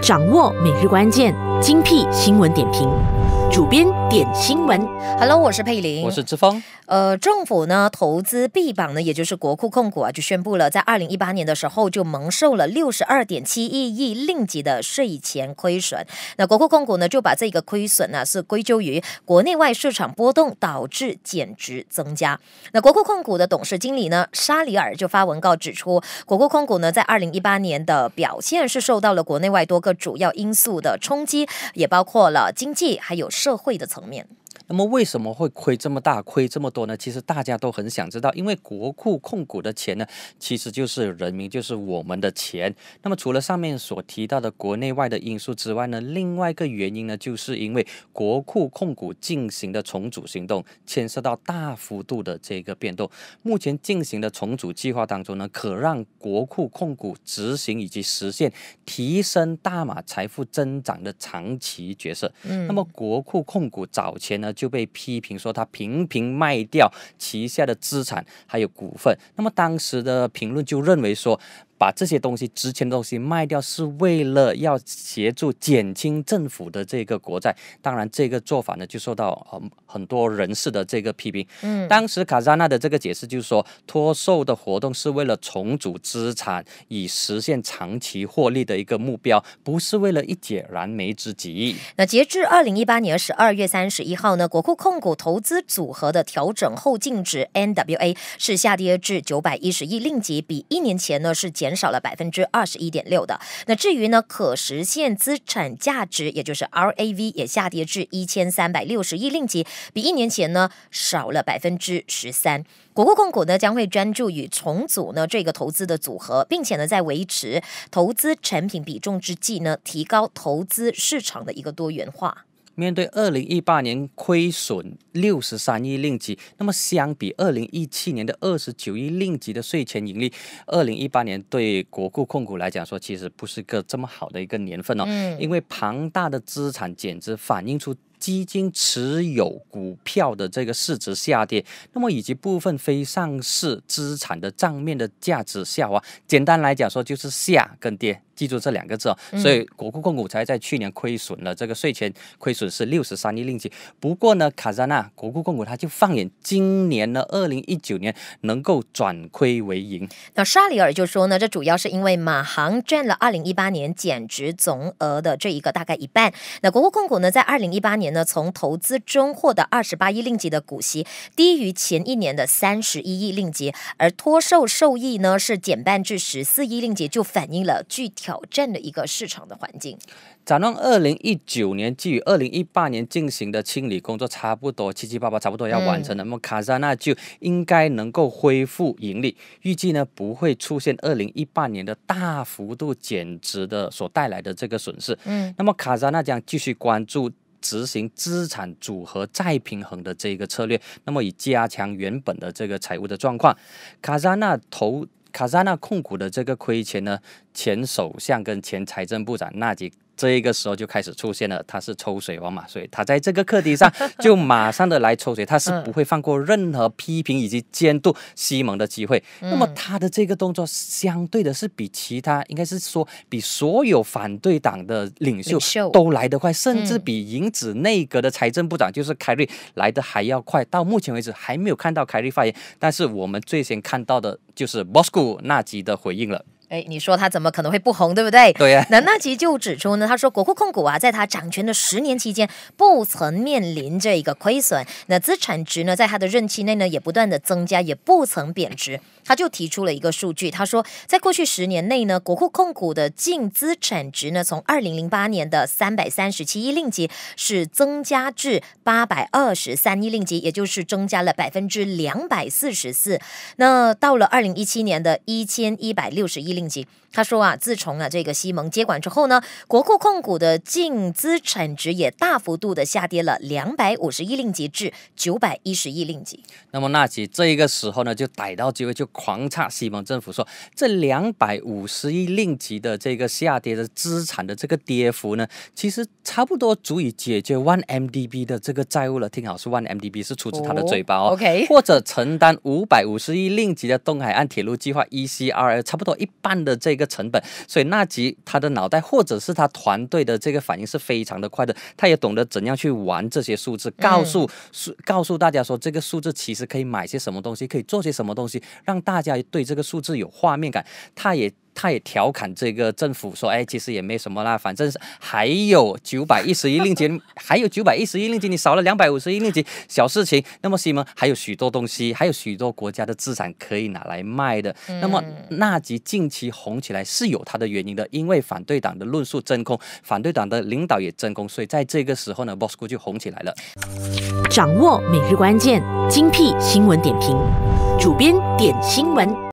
掌握每日关键，精辟新闻点评。主编点新闻，Hello，我是佩玲，我是志峰。呃，政府呢，投资 B 榜呢，也就是国库控股啊，就宣布了，在二零一八年的时候就蒙受了六十二点七亿亿令吉的税前亏损。那国库控股呢，就把这个亏损呢，是归咎于国内外市场波动导致减值增加。那国库控股的董事经理呢，沙里尔就发文告指出，国库控股呢，在二零一八年的表现是受到了国内外多个主要因素的冲击，也包括了经济还有。社会的层面。那么为什么会亏这么大、亏这么多呢？其实大家都很想知道，因为国库控股的钱呢，其实就是人民，就是我们的钱。那么除了上面所提到的国内外的因素之外呢，另外一个原因呢，就是因为国库控股进行的重组行动，牵涉到大幅度的这个变动。目前进行的重组计划当中呢，可让国库控股执行以及实现提升大马财富增长的长期角色。嗯，那么国库控股早前呢？就被批评说他频频卖掉旗下的资产还有股份。那么当时的评论就认为说，把这些东西值钱的东西卖掉是为了要协助减轻政府的这个国债。当然，这个做法呢就受到很很多人士的这个批评。嗯，当时卡扎纳的这个解释就是说，脱售的活动是为了重组资产以实现长期获利的一个目标，不是为了一解燃眉之急。那截至二零一八年十二月三十一号呢？国库控股投资组合的调整后净值 （NWA） 是下跌至九百一十亿令吉，比一年前呢是减少了百分之二十一点六的。那至于呢，可实现资产价值，也就是 RAV，也下跌至一千三百六十亿令吉，比一年前呢少了百分之十三。国库控股呢将会专注于重组呢这个投资的组合，并且呢在维持投资产品比重之际呢，提高投资市场的一个多元化。面对二零一八年亏损六十三亿令吉，那么相比二零一七年的二十九亿令吉的税前盈利，二零一八年对国库控股来讲说，其实不是个这么好的一个年份哦。因为庞大的资产减值反映出基金持有股票的这个市值下跌，那么以及部分非上市资产的账面的价值下滑。简单来讲说，就是下跟跌。记住这两个字哦，所以国库控股才在去年亏损了这个税前亏损是六十三亿令吉。不过呢，卡扎纳国库控股它就放眼今年呢，二零一九年能够转亏为盈。那沙里尔就说呢，这主要是因为马航占了二零一八年减值总额的这一个大概一半。那国库控股呢，在二零一八年呢，从投资中获得二十八亿令吉的股息，低于前一年的三十一亿令吉，而托售受益呢是减半至十四亿令吉，就反映了具体。挑战的一个市场的环境。展望二零一九年，基于二零一八年进行的清理工作差不多七七八八，差不多要完成了。那么卡萨纳就应该能够恢复盈利，预计呢不会出现二零一八年的大幅度减值的所带来的这个损失。嗯，那么卡萨纳将继续关注执行资产组合再平衡的这个策略，那么以加强原本的这个财务的状况。卡萨纳投。卡萨纳控股的这个亏钱呢？前首相跟前财政部长纳吉。这个时候就开始出现了，他是抽水王嘛，所以他在这个课题上就马上的来抽水，他是不会放过任何批评以及监督西蒙的机会。那么他的这个动作相对的是比其他，应该是说比所有反对党的领袖都来得快，甚至比影子内阁的财政部长就是凯瑞来的还要快。到目前为止还没有看到凯瑞发言，但是我们最先看到的就是 Bosco 那集的回应了。哎，你说他怎么可能会不红，对不对？对呀。那那吉就指出呢，他说国库控股啊，在他掌权的十年期间，不曾面临这一个亏损。那资产值呢，在他的任期内呢，也不断的增加，也不曾贬值。他就提出了一个数据，他说，在过去十年内呢，国库控股的净资产值呢，从二零零八年的三百三十七亿令吉是增加至八百二十三亿令吉，也就是增加了百分之两百四十四。那到了二零一七年的一千一百六十一。令吉，他说啊，自从啊这个西蒙接管之后呢，国库控股的净资产值也大幅度的下跌了两百五十亿令吉至九百一十亿令吉。那么纳吉这个时候呢，就逮到机会就狂插西蒙政府，说这两百五十亿令吉的这个下跌的资产的这个跌幅呢，其实差不多足以解决 One MDB 的这个债务了。听好，是 One MDB 是出自他的嘴巴哦。OK，或者承担五百五十亿令吉的东海岸铁路计划 e c r 差不多一半。按的这个成本，所以纳吉他的脑袋或者是他团队的这个反应是非常的快的，他也懂得怎样去玩这些数字，告诉数告诉大家说这个数字其实可以买些什么东西，可以做些什么东西，让大家对这个数字有画面感。他也。他也调侃这个政府说：“哎，其实也没什么啦，反正是还有九百一十亿令吉，还有九百一十亿令吉，你少了两百五十亿令吉，小事情。那么，西蒙还有许多东西，还有许多国家的资产可以拿来卖的。那么，纳吉近期红起来是有它的原因的，因为反对党的论述真空，反对党的领导也真空，所以在这个时候呢，b o s c o 就红起来了。掌握每日关键，精辟新闻点评，主编点新闻。”